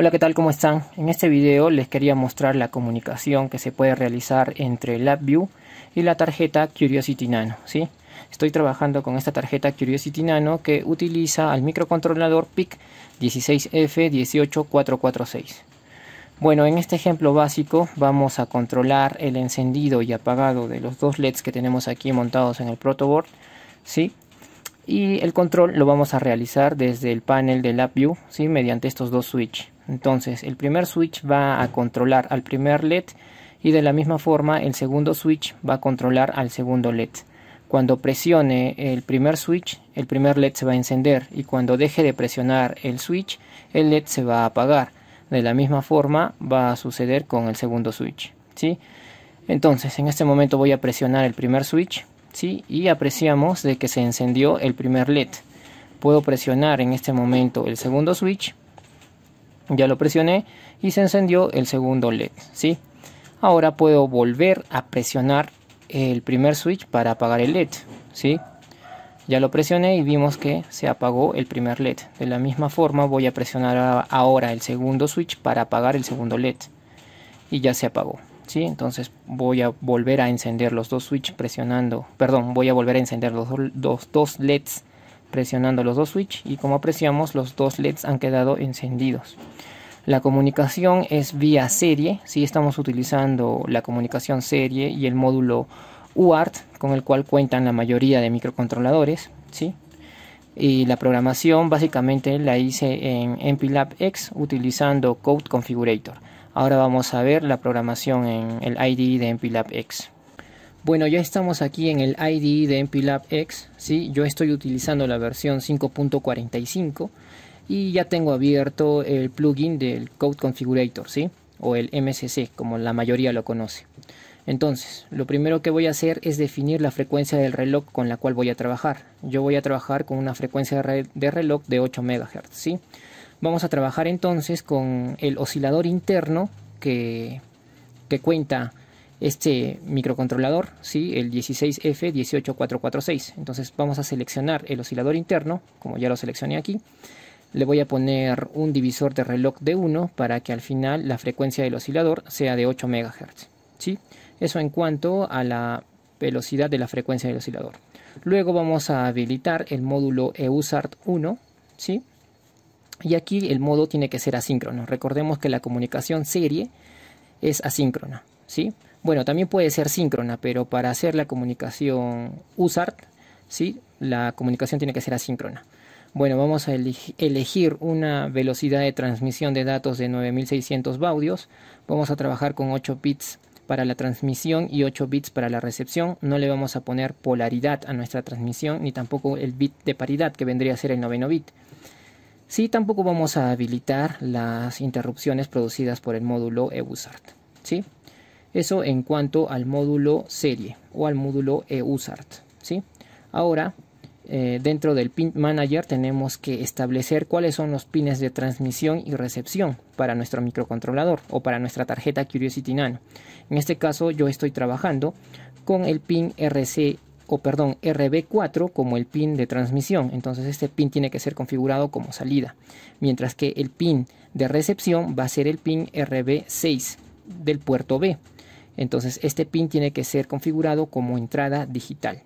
Hola, ¿qué tal? ¿Cómo están? En este video les quería mostrar la comunicación que se puede realizar entre LabVIEW y la tarjeta Curiosity Nano, ¿sí? Estoy trabajando con esta tarjeta Curiosity Nano que utiliza al microcontrolador PIC 16F18446. Bueno, en este ejemplo básico vamos a controlar el encendido y apagado de los dos LEDs que tenemos aquí montados en el protoboard, ¿sí? Y el control lo vamos a realizar desde el panel de LabVIEW, ¿sí? Mediante estos dos switches. Entonces, el primer switch va a controlar al primer LED y de la misma forma el segundo switch va a controlar al segundo LED. Cuando presione el primer switch, el primer LED se va a encender y cuando deje de presionar el switch, el LED se va a apagar. De la misma forma va a suceder con el segundo switch, ¿sí? Entonces, en este momento voy a presionar el primer switch, ¿sí? Y apreciamos de que se encendió el primer LED. Puedo presionar en este momento el segundo switch ya lo presioné y se encendió el segundo LED, ¿sí? Ahora puedo volver a presionar el primer switch para apagar el LED, ¿sí? Ya lo presioné y vimos que se apagó el primer LED. De la misma forma voy a presionar ahora el segundo switch para apagar el segundo LED. Y ya se apagó. ¿sí? Entonces voy a volver a encender los dos switches presionando. Perdón, voy a volver a encender los dos LEDs presionando los dos switches y como apreciamos los dos LEDs han quedado encendidos. La comunicación es vía serie, si estamos utilizando la comunicación serie y el módulo UART con el cual cuentan la mayoría de microcontroladores, ¿sí? Y la programación básicamente la hice en MPLAB X utilizando Code Configurator. Ahora vamos a ver la programación en el IDE de MPLAB X. Bueno, ya estamos aquí en el IDE de MPLAB X, ¿sí? Yo estoy utilizando la versión 5.45 y ya tengo abierto el plugin del Code Configurator, ¿sí? O el MCC, como la mayoría lo conoce. Entonces, lo primero que voy a hacer es definir la frecuencia del reloj con la cual voy a trabajar. Yo voy a trabajar con una frecuencia de reloj de 8 MHz, Vamos a trabajar entonces con el oscilador interno que, que cuenta este microcontrolador, ¿sí? el 16F18446. Entonces vamos a seleccionar el oscilador interno, como ya lo seleccioné aquí. Le voy a poner un divisor de reloj de 1 para que al final la frecuencia del oscilador sea de 8 MHz. ¿sí? Eso en cuanto a la velocidad de la frecuencia del oscilador. Luego vamos a habilitar el módulo EUSART 1, ¿sí? Y aquí el modo tiene que ser asíncrono. Recordemos que la comunicación serie es asíncrona, ¿sí? Bueno, también puede ser síncrona, pero para hacer la comunicación USART, ¿sí? la comunicación tiene que ser asíncrona. Bueno, vamos a elegir una velocidad de transmisión de datos de 9600 baudios. Vamos a trabajar con 8 bits para la transmisión y 8 bits para la recepción. No le vamos a poner polaridad a nuestra transmisión ni tampoco el bit de paridad que vendría a ser el noveno bit. Sí, tampoco vamos a habilitar las interrupciones producidas por el módulo EUSART. ¿sí? Eso en cuanto al módulo serie o al módulo EUSART. ¿sí? Ahora, eh, dentro del Pin Manager tenemos que establecer cuáles son los pines de transmisión y recepción para nuestro microcontrolador o para nuestra tarjeta Curiosity Nano. En este caso yo estoy trabajando con el pin RC o perdón, RB4 como el pin de transmisión. Entonces este pin tiene que ser configurado como salida, mientras que el pin de recepción va a ser el pin RB6 del puerto B. Entonces este pin tiene que ser configurado como entrada digital.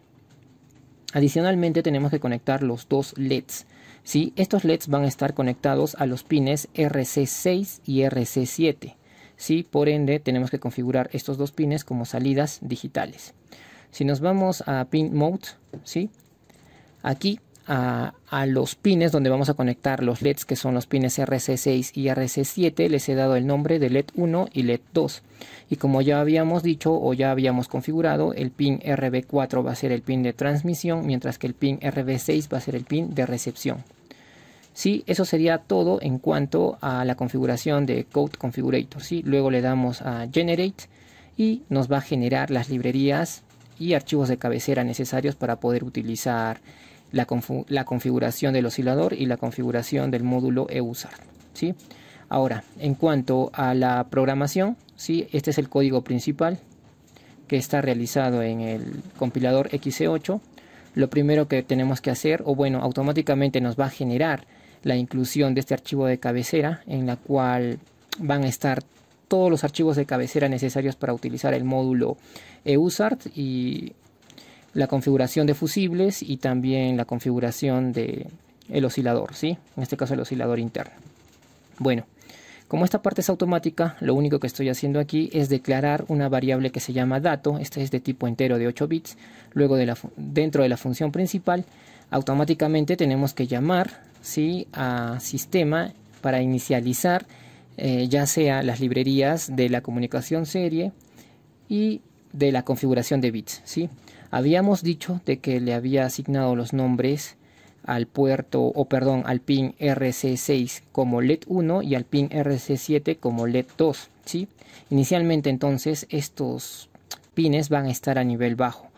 Adicionalmente tenemos que conectar los dos LEDs. ¿sí? Estos LEDs van a estar conectados a los pines RC6 y RC7. ¿sí? Por ende tenemos que configurar estos dos pines como salidas digitales. Si nos vamos a pin mode, ¿sí? aquí a, los pines donde vamos a conectar los LEDs que son los pines RC6 y RC7 les he dado el nombre de LED 1 y LED 2 y como ya habíamos dicho o ya habíamos configurado el pin RB4 va a ser el pin de transmisión mientras que el pin RB6 va a ser el pin de recepción Sí, eso sería todo en cuanto a la configuración de Code Configurator. ¿sí? Luego le damos a Generate y nos va a generar las librerías y archivos de cabecera necesarios para poder utilizar la, la configuración del oscilador y la configuración del módulo EUSART. ¿sí? Ahora, en cuanto a la programación, ¿sí? este es el código principal que está realizado en el compilador XC8. Lo primero que tenemos que hacer, o bueno, automáticamente nos va a generar la inclusión de este archivo de cabecera en la cual van a estar todos los archivos de cabecera necesarios para utilizar el módulo EUSART y la configuración de fusibles y también la configuración del oscilador, ¿sí? en este caso el oscilador interno. Bueno, como esta parte es automática, lo único que estoy haciendo aquí es declarar una variable que se llama dato, este es de tipo entero de 8 bits, luego de la, dentro de la función principal, automáticamente tenemos que llamar ¿sí? a sistema para inicializar eh, ya sea las librerías de la comunicación serie y de la configuración de bits. ¿sí? Habíamos dicho de que le había asignado los nombres al puerto, o perdón, al pin RC6 como LED1 y al pin RC7 como LED2, ¿sí? Inicialmente entonces estos pines van a estar a nivel bajo.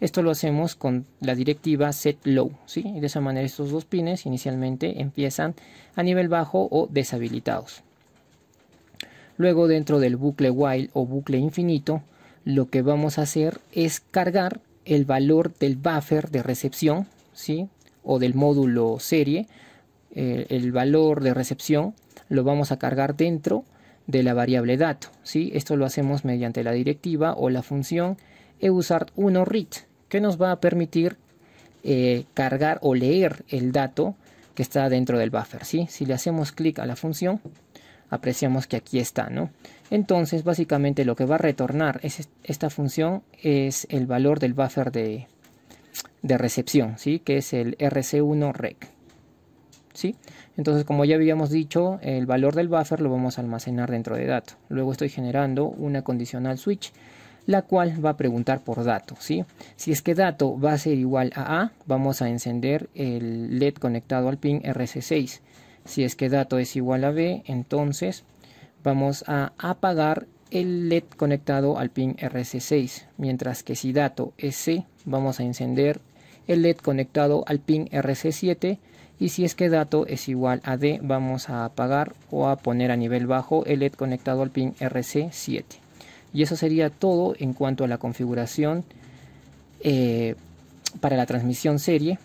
Esto lo hacemos con la directiva set low, ¿sí? De esa manera estos dos pines inicialmente empiezan a nivel bajo o deshabilitados. Luego dentro del bucle while o bucle infinito, lo que vamos a hacer es cargar el valor del buffer de recepción, ¿sí? O del módulo serie, eh, el valor de recepción lo vamos a cargar dentro de la variable dato, ¿sí? Esto lo hacemos mediante la directiva o la función eusart1 read, que nos va a permitir eh, cargar o leer el dato que está dentro del buffer, ¿sí? Si le hacemos clic a la función, apreciamos que aquí está, ¿no? Entonces, básicamente lo que va a retornar es esta función es el valor del buffer de, de recepción, ¿sí? Que es el RC1REC. ¿Sí? Entonces, como ya habíamos dicho, el valor del buffer lo vamos a almacenar dentro de dato. Luego estoy generando una condicional switch, la cual va a preguntar por dato, ¿sí? Si es que dato va a ser igual a A, vamos a encender el LED conectado al pin RC6. Si es que dato es igual a B, entonces vamos a apagar el LED conectado al pin RC6, mientras que si dato es C, vamos a encender el LED conectado al pin RC7 y si es que dato es igual a D, vamos a apagar o a poner a nivel bajo el LED conectado al pin RC7. Y eso sería todo en cuanto a la configuración eh, para la transmisión serie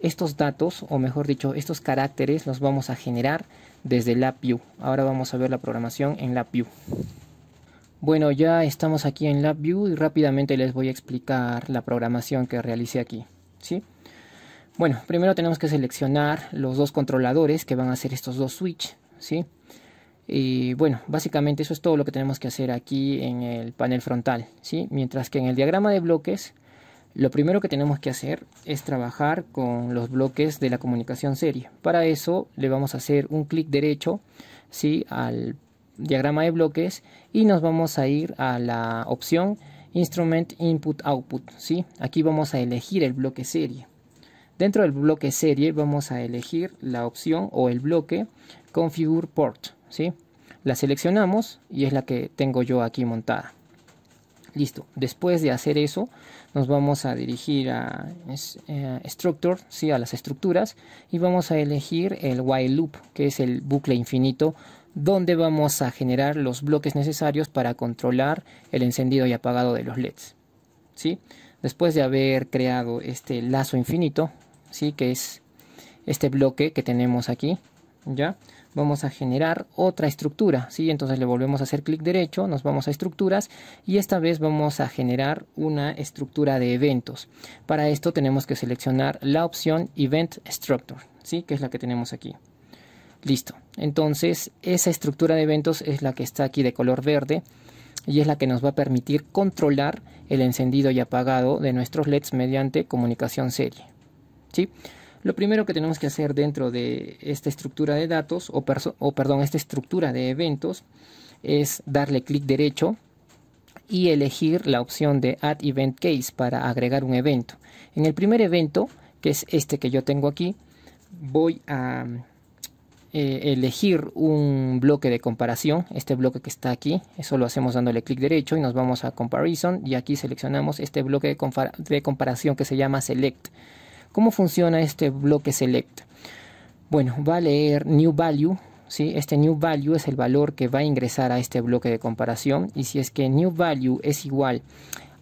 estos datos, o mejor dicho, estos caracteres los vamos a generar desde LabVIEW. Ahora vamos a ver la programación en LabVIEW. Bueno, ya estamos aquí en LabVIEW y rápidamente les voy a explicar la programación que realicé aquí, ¿sí? Bueno, primero tenemos que seleccionar los dos controladores que van a ser estos dos switches ¿sí? Y bueno, básicamente eso es todo lo que tenemos que hacer aquí en el panel frontal, ¿sí? Mientras que en el diagrama de bloques lo primero que tenemos que hacer es trabajar con los bloques de la comunicación serie. Para eso le vamos a hacer un clic derecho ¿sí? al diagrama de bloques y nos vamos a ir a la opción Instrument Input Output. ¿sí? Aquí vamos a elegir el bloque serie. Dentro del bloque serie vamos a elegir la opción o el bloque Configure Port. ¿sí? La seleccionamos y es la que tengo yo aquí montada. Listo. Después de hacer eso, nos vamos a dirigir a eh, Structure, a las estructuras, y vamos a elegir el while loop, que es el bucle infinito, donde vamos a generar los bloques necesarios para controlar el encendido y apagado de los LEDs. ¿sí? Después de haber creado este lazo infinito, ¿sí? que es este bloque que tenemos aquí, ¿ya? vamos a generar otra estructura, ¿sí? Entonces le volvemos a hacer clic derecho, nos vamos a estructuras y esta vez vamos a generar una estructura de eventos. Para esto tenemos que seleccionar la opción Event Structure, ¿sí? Que es la que tenemos aquí. Listo. Entonces, esa estructura de eventos es la que está aquí de color verde y es la que nos va a permitir controlar el encendido y apagado de nuestros LEDs mediante comunicación serie. ¿Sí? Lo primero que tenemos que hacer dentro de esta estructura de datos, o, perdón, esta estructura de eventos, es darle clic derecho y elegir la opción de Add Event Case para agregar un evento. En el primer evento, que es este que yo tengo aquí, voy a eh, elegir un bloque de comparación, este bloque que está aquí, eso lo hacemos dándole clic derecho y nos vamos a Comparison y aquí seleccionamos este bloque de comparación que se llama Select. ¿Cómo funciona este bloque select? Bueno, va a leer new value. ¿sí? Este new value es el valor que va a ingresar a este bloque de comparación. Y si es que new value es igual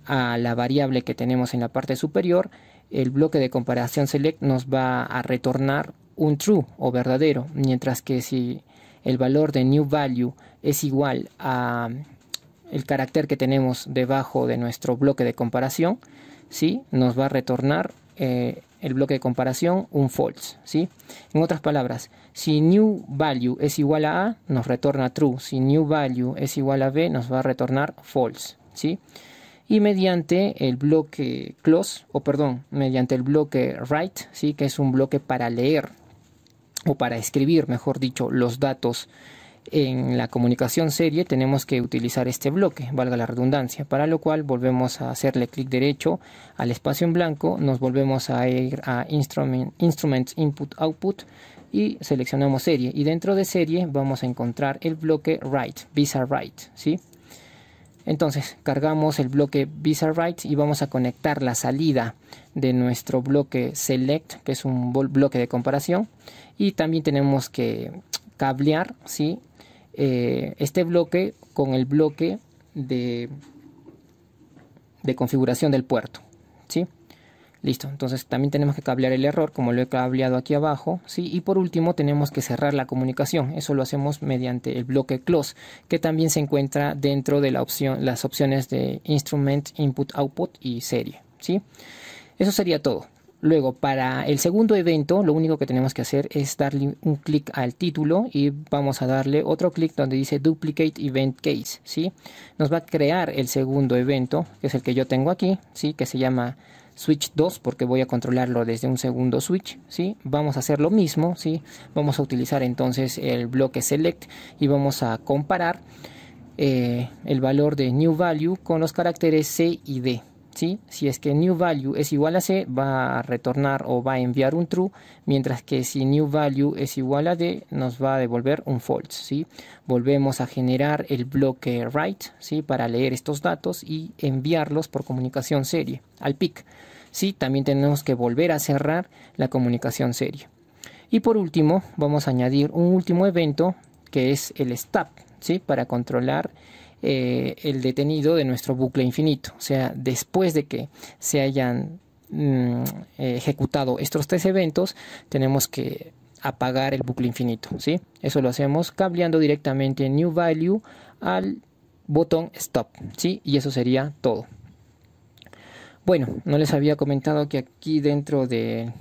a la variable que tenemos en la parte superior, el bloque de comparación select nos va a retornar un true o verdadero, mientras que si el valor de new value es igual a el carácter que tenemos debajo de nuestro bloque de comparación, ¿sí? nos va a retornar eh, el bloque de comparación un false. ¿sí? En otras palabras, si new value es igual a A, nos retorna true. Si new value es igual a B, nos va a retornar false. ¿sí? Y mediante el bloque close, o perdón, mediante el bloque write, ¿sí? que es un bloque para leer o para escribir, mejor dicho, los datos en la comunicación serie tenemos que utilizar este bloque, valga la redundancia, para lo cual volvemos a hacerle clic derecho al espacio en blanco, nos volvemos a ir a Instrument, Instruments Input Output y seleccionamos serie y dentro de serie vamos a encontrar el bloque Write, Visa Write, ¿sí? Entonces cargamos el bloque Visa Write y vamos a conectar la salida de nuestro bloque Select, que es un bloque de comparación, y también tenemos que cablear, ¿sí? Eh, este bloque con el bloque de, de configuración del puerto. ¿sí? Listo, entonces también tenemos que cablear el error como lo he cableado aquí abajo, ¿sí? Y por último tenemos que cerrar la comunicación, eso lo hacemos mediante el bloque close, que también se encuentra dentro de la opción, las opciones de instrument, input, output y serie, ¿sí? Eso sería todo. Luego, para el segundo evento, lo único que tenemos que hacer es darle un clic al título y vamos a darle otro clic donde dice Duplicate Event Case, ¿sí? Nos va a crear el segundo evento, que es el que yo tengo aquí, ¿sí? Que se llama Switch 2 porque voy a controlarlo desde un segundo switch, ¿sí? Vamos a hacer lo mismo, ¿sí? Vamos a utilizar entonces el bloque Select y vamos a comparar eh, el valor de New Value con los caracteres C y D, si es que new value es igual a C, va a retornar o va a enviar un true, mientras que si new value es igual a D, nos va a devolver un false, Volvemos a generar el bloque write, ¿sí? Para leer estos datos y enviarlos por comunicación serie al PIC, También tenemos que volver a cerrar la comunicación serie. Y por último, vamos a añadir un último evento que es el stop, ¿sí? Para controlar eh, el detenido de nuestro bucle infinito. O sea, después de que se hayan mm, eh, ejecutado estos tres eventos, tenemos que apagar el bucle infinito. ¿sí? Eso lo hacemos cableando directamente new value al botón stop. ¿sí? Y eso sería todo. Bueno, no les había comentado que aquí dentro de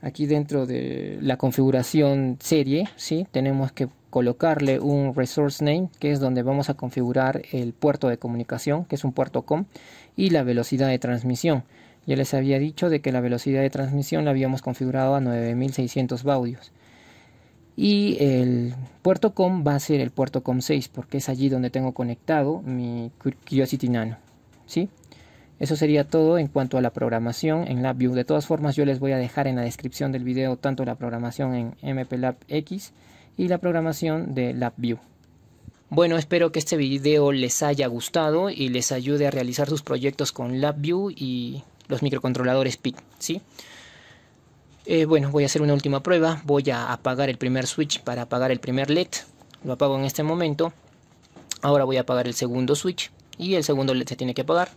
aquí dentro de la configuración serie, ¿sí? tenemos que colocarle un resource name, que es donde vamos a configurar el puerto de comunicación, que es un puerto COM, y la velocidad de transmisión. Ya les había dicho de que la velocidad de transmisión la habíamos configurado a 9600 baudios. Y el puerto COM va a ser el puerto COM 6, porque es allí donde tengo conectado mi Curiosity Nano. ¿sí? Eso sería todo en cuanto a la programación en LabVIEW. De todas formas, yo les voy a dejar en la descripción del video tanto la programación en MPLAB X y la programación de LabVIEW. Bueno, espero que este video les haya gustado y les ayude a realizar sus proyectos con LabVIEW y los microcontroladores PIC, ¿sí? Eh, bueno, voy a hacer una última prueba. Voy a apagar el primer switch para apagar el primer LED. Lo apago en este momento. Ahora voy a apagar el segundo switch y el segundo LED se tiene que apagar.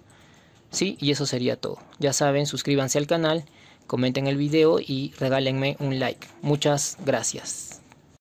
Sí, y eso sería todo. Ya saben, suscríbanse al canal, comenten el video y regálenme un like. Muchas gracias.